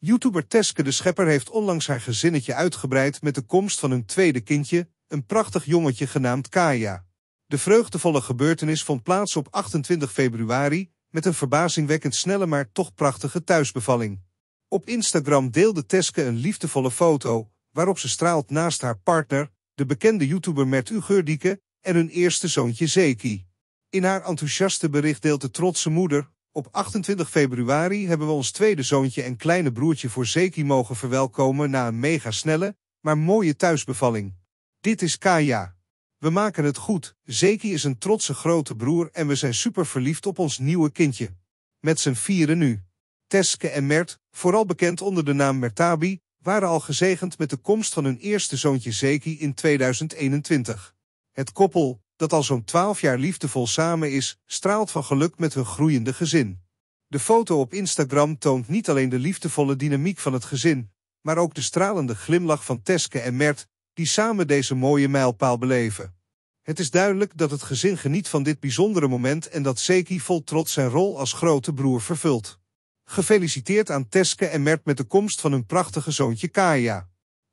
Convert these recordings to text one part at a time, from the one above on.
YouTuber Teske de Schepper heeft onlangs haar gezinnetje uitgebreid met de komst van hun tweede kindje, een prachtig jongetje genaamd Kaya. De vreugdevolle gebeurtenis vond plaats op 28 februari met een verbazingwekkend snelle maar toch prachtige thuisbevalling. Op Instagram deelde Teske een liefdevolle foto, waarop ze straalt naast haar partner, de bekende YouTuber Mert Ugeurdieke, en hun eerste zoontje Zeki. In haar enthousiaste bericht deelt de trotse moeder, op 28 februari hebben we ons tweede zoontje en kleine broertje voor Zeki mogen verwelkomen na een mega snelle, maar mooie thuisbevalling. Dit is Kaya. We maken het goed, Zeki is een trotse grote broer en we zijn super verliefd op ons nieuwe kindje. Met z'n vieren nu. Teske en Mert, vooral bekend onder de naam Mertabi, waren al gezegend met de komst van hun eerste zoontje Zeki in 2021. Het koppel, dat al zo'n twaalf jaar liefdevol samen is, straalt van geluk met hun groeiende gezin. De foto op Instagram toont niet alleen de liefdevolle dynamiek van het gezin, maar ook de stralende glimlach van Teske en Mert, die samen deze mooie mijlpaal beleven. Het is duidelijk dat het gezin geniet van dit bijzondere moment en dat Seki vol trots zijn rol als grote broer vervult. Gefeliciteerd aan Teske en Mert met de komst van hun prachtige zoontje Kaya.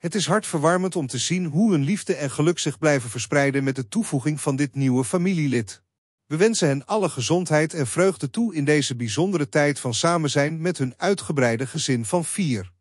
Het is hartverwarmend om te zien hoe hun liefde en geluk zich blijven verspreiden met de toevoeging van dit nieuwe familielid. We wensen hen alle gezondheid en vreugde toe in deze bijzondere tijd van samen zijn met hun uitgebreide gezin van vier.